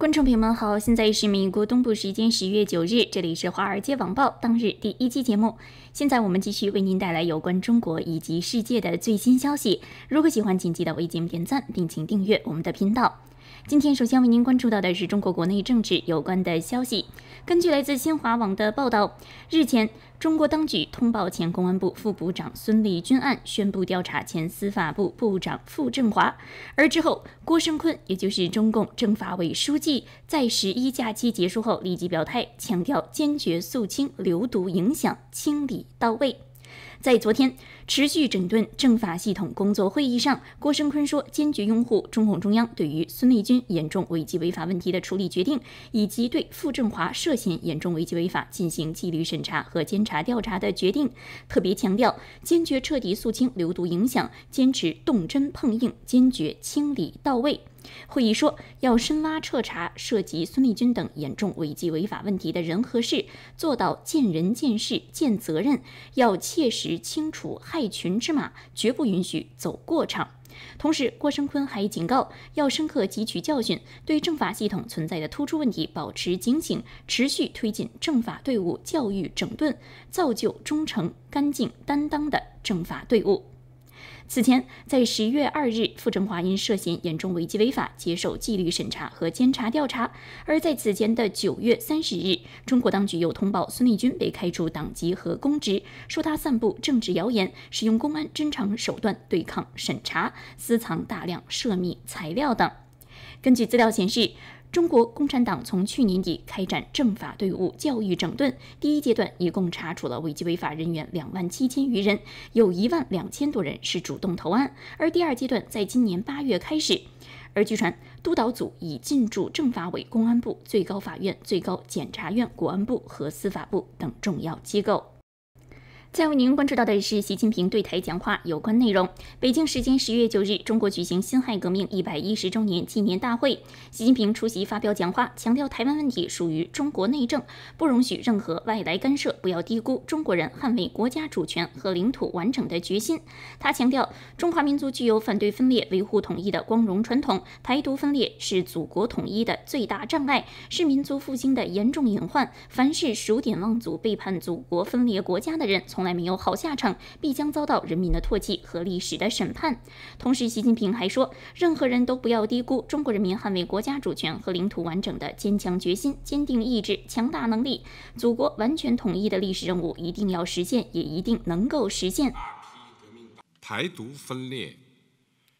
观众朋友们好，现在是美国东部时间十月九日，这里是《华尔街网报》当日第一期节目。现在我们继续为您带来有关中国以及世界的最新消息。如果喜欢，请记得为节目点赞，并请订阅我们的频道。今天首先为您关注到的是中国国内政治有关的消息。根据来自新华网的报道，日前，中国当局通报前公安部副部长孙立军案，宣布调查前司法部部长傅政华。而之后，郭声琨，也就是中共政法委书记，在十一假期结束后立即表态，强调坚决肃清流毒影响，清理到位。在昨天持续整顿政法系统工作会议上，郭声琨说，坚决拥护中共中央对于孙立军严重违纪违法问题的处理决定，以及对傅政华涉嫌严重违纪违法进行纪律审查和监察调查的决定，特别强调坚决彻底肃清流毒影响，坚持动真碰硬，坚决清理到位。会议说，要深挖彻查涉及孙立军等严重违纪违法问题的人和事，做到见人见事见责任，要切实清除害群之马，绝不允许走过场。同时，郭声琨还警告，要深刻汲取教训，对政法系统存在的突出问题保持警醒，持续推进政法队伍教育整顿，造就忠诚、干净、担当的政法队伍。此前，在十月二日，傅政华因涉嫌严重违纪违法，接受纪律审查和监察调查。而在此前的九月三十日，中国当局又通报孙立军被开除党籍和公职，说他散布政治谣言，使用公安侦查手段对抗审查，私藏大量涉密材料等。根据资料显示。中国共产党从去年底开展政法队伍教育整顿，第一阶段一共查处了违纪违法人员两万七千余人，有一万两千多人是主动投案。而第二阶段在今年八月开始，而据传督导组已进驻政法委、公安部、最高法院、最高检察院、国安部和司法部等重要机构。再为您关注到的是习近平对台讲话有关内容。北京时间十月九日，中国举行辛亥革命一百一十周年纪念大会，习近平出席发表讲话，强调台湾问题属于中国内政，不容许任何外来干涉，不要低估中国人捍卫国家主权和领土完整的决心。他强调，中华民族具有反对分裂、维护统一的光荣传统，台独分裂是祖国统一的最大障碍，是民族复兴的严重隐患。凡是数典忘祖、背叛祖国、分裂国家的人，从从来没有好下场，必将遭到人民的唾弃和历史的审判。同时，习近平还说，任何人都不要低估中国人民捍卫国家主权和领土完整的坚强决心、坚定意志、强大能力。祖国完全统一的历史任务一定要实现，也一定能够实现。台独分裂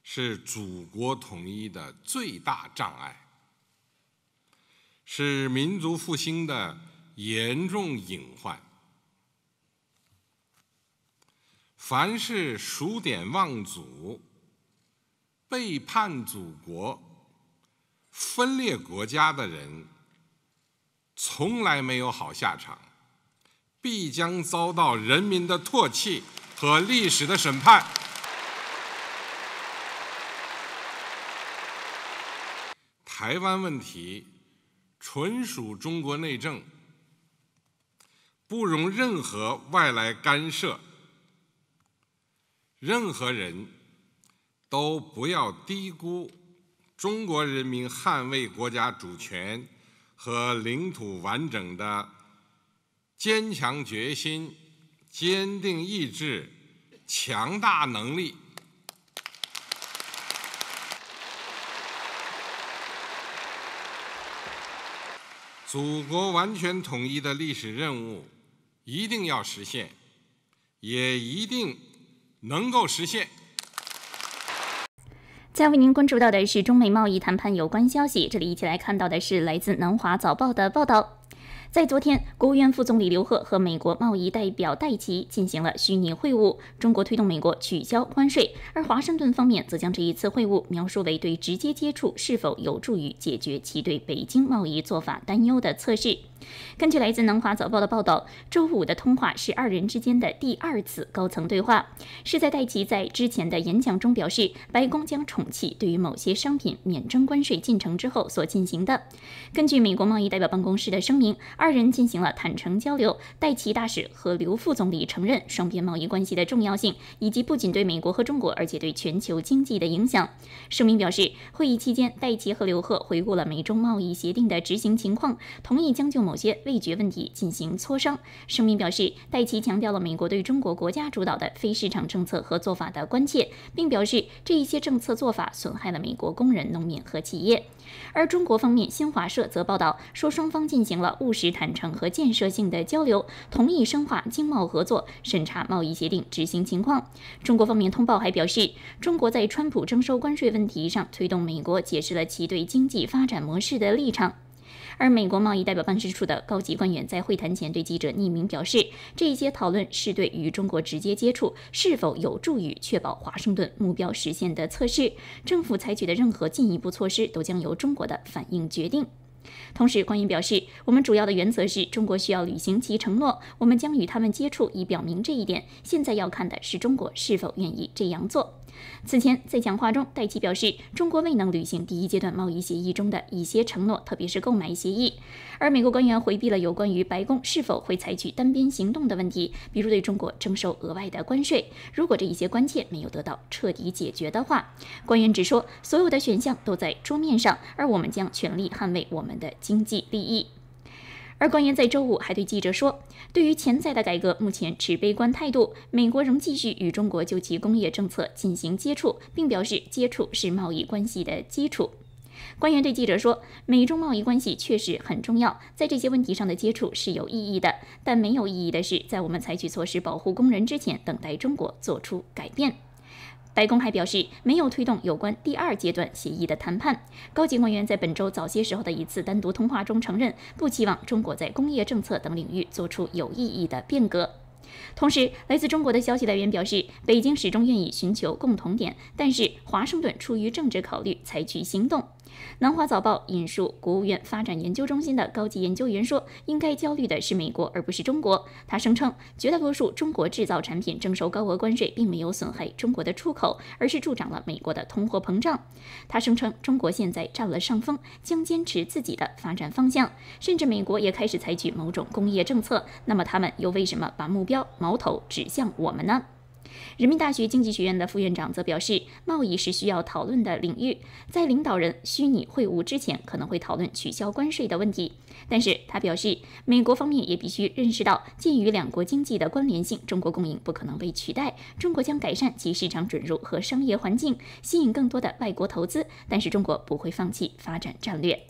是祖国统一的最大障碍，是民族复兴的严重隐患。凡是数典忘祖、背叛祖国、分裂国家的人，从来没有好下场，必将遭到人民的唾弃和历史的审判。台湾问题纯属中国内政，不容任何外来干涉。任何人都不要低估中国人民捍卫国家主权和领土完整的坚强决心、坚定意志、强大能力。祖国完全统一的历史任务一定要实现，也一定。能够实现。再为您关注到的是中美贸易谈判有关消息，这里一起来看到的是来自《南华早报》的报道。在昨天，国务院副总理刘鹤和美国贸易代表戴奇进行了虚拟会晤，中国推动美国取消关税，而华盛顿方面则将这一次会晤描述为对直接接触是否有助于解决其对北京贸易做法担忧的测试。根据来自《南华早报》的报道，周五的通话是二人之间的第二次高层对话，是在戴奇在之前的演讲中表示，白宫将重启对于某些商品免征关税进程之后所进行的。根据美国贸易代表办公室的声明，二人进行了坦诚交流，戴奇大使和刘副总理承认双边贸易关系的重要性，以及不仅对美国和中国，而且对全球经济的影响。声明表示，会议期间，戴奇和刘贺回顾了美中贸易协定的执行情况，同意将就某某些味觉问题进行磋商。声明表示，戴奇强调了美国对中国国家主导的非市场政策和做法的关切，并表示这一些政策做法损害了美国工人、农民和企业。而中国方面，新华社则报道说，双方进行了务实、坦诚和建设性的交流，同意深化经贸合作，审查贸易协定执行情况。中国方面通报还表示，中国在川普征收关税问题上推动美国解释了其对经济发展模式的立场。而美国贸易代表办事处的高级官员在会谈前对记者匿名表示，这些讨论是对与中国直接接触是否有助于确保华盛顿目标实现的测试。政府采取的任何进一步措施都将由中国的反应决定。同时，官员表示，我们主要的原则是中国需要履行其承诺，我们将与他们接触以表明这一点。现在要看的是中国是否愿意这样做。此前，在讲话中，戴奇表示，中国未能履行第一阶段贸易协议中的一些承诺，特别是购买协议。而美国官员回避了有关于白宫是否会采取单边行动的问题，比如对中国征收额外的关税。如果这一些关切没有得到彻底解决的话，官员只说，所有的选项都在桌面上，而我们将全力捍卫我们的经济利益。而官员在周五还对记者说，对于潜在的改革，目前持悲观态度。美国仍继续与中国就其工业政策进行接触，并表示接触是贸易关系的基础。官员对记者说，美中贸易关系确实很重要，在这些问题上的接触是有意义的。但没有意义的是，在我们采取措施保护工人之前，等待中国做出改变。白宫还表示，没有推动有关第二阶段协议的谈判。高级官员在本周早些时候的一次单独通话中承认，不期望中国在工业政策等领域做出有意义的变革。同时，来自中国的消息来源表示，北京始终愿意寻求共同点，但是华盛顿出于政治考虑采取行动。南华早报引述国务院发展研究中心的高级研究员说：“应该焦虑的是美国，而不是中国。”他声称，绝大多数中国制造产品征收高额关税，并没有损害中国的出口，而是助长了美国的通货膨胀。他声称，中国现在占了上风，将坚持自己的发展方向，甚至美国也开始采取某种工业政策。那么，他们又为什么把目标矛头指向我们呢？人民大学经济学院的副院长则表示，贸易是需要讨论的领域，在领导人虚拟会晤之前，可能会讨论取消关税的问题。但是他表示，美国方面也必须认识到，鉴于两国经济的关联性，中国供应不可能被取代。中国将改善其市场准入和商业环境，吸引更多的外国投资。但是，中国不会放弃发展战略。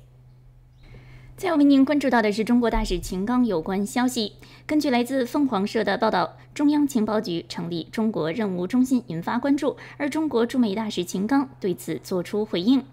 最面我您关注到的是中国大使秦刚有关消息。根据来自凤凰社的报道，中央情报局成立中国任务中心引发关注，而中国驻美大使秦刚对此作出回应。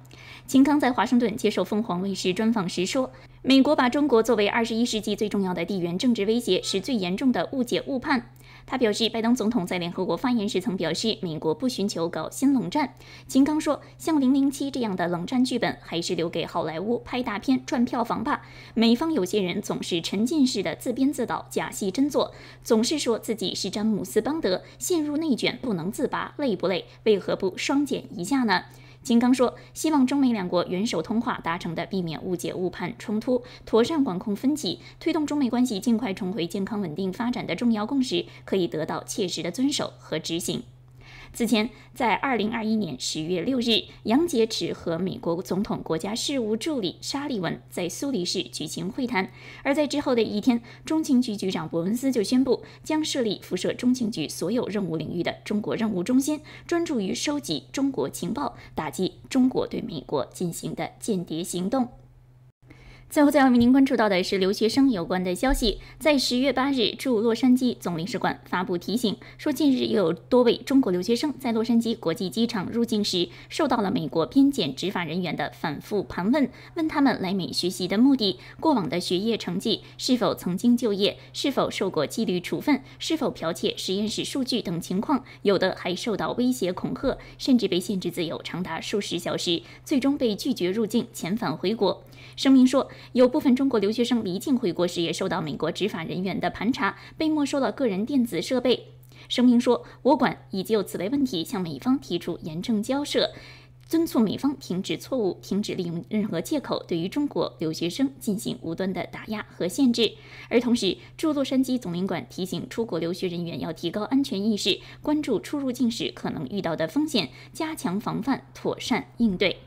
秦刚在华盛顿接受凤凰卫视专访时说：“美国把中国作为二十一世纪最重要的地缘政治威胁，是最严重的误解误判。”他表示，拜登总统在联合国发言时曾表示，美国不寻求搞新冷战。秦刚说，像《零零七》这样的冷战剧本，还是留给好莱坞拍大片赚票房吧。美方有些人总是沉浸式的自编自导，假戏真做，总是说自己是詹姆斯·邦德，陷入内卷不能自拔，累不累？为何不双减一下呢？金刚说，希望中美两国元首通话达成的避免误解误判冲突、妥善管控分歧、推动中美关系尽快重回健康稳定发展的重要共识，可以得到切实的遵守和执行。此前，在二零二一年十月六日，杨洁篪和美国总统国家事务助理沙利文在苏黎世举行会谈。而在之后的一天，中情局局长伯恩斯就宣布将设立辐射中情局所有任务领域的中国任务中心，专注于收集中国情报，打击中国对美国进行的间谍行动。最后，再要为您关注到的是留学生有关的消息。在十月八日，驻洛杉矶总领事馆发布提醒，说近日有多位中国留学生在洛杉矶国际机场入境时，受到了美国边检执法人员的反复盘问，问他们来美学习的目的、过往的学业成绩、是否曾经就业、是否受过纪律处分、是否剽窃实验室数据等情况，有的还受到威胁恐吓，甚至被限制自由长达数十小时，最终被拒绝入境遣返回国。声明说，有部分中国留学生离境回国时也受到美国执法人员的盘查，被没收了个人电子设备。声明说，我馆已就此类问题向美方提出严正交涉，敦促美方停止错误，停止利用任何借口对于中国留学生进行无端的打压和限制。而同时，驻洛杉矶总领馆提醒出国留学人员要提高安全意识，关注出入境时可能遇到的风险，加强防范，妥善应对。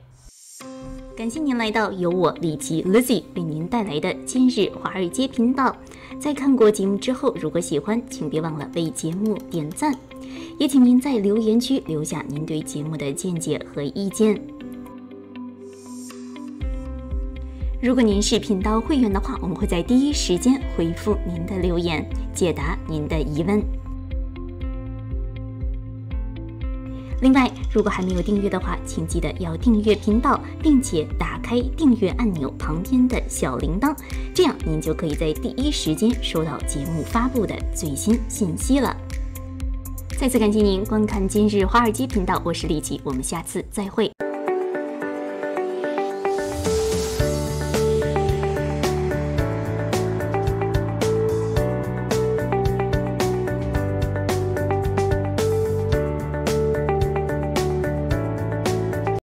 感谢您来到由我李琦 Lizzy 为您带来的今日华尔街频道。在看过节目之后，如果喜欢，请别忘了为节目点赞，也请您在留言区留下您对节目的见解和意见。如果您是频道会员的话，我们会在第一时间回复您的留言，解答您的疑问。另外，如果还没有订阅的话，请记得要订阅频道，并且打开订阅按钮旁边的小铃铛，这样您就可以在第一时间收到节目发布的最新信息了。再次感谢您观看今日华尔街频道，我是丽琦，我们下次再会。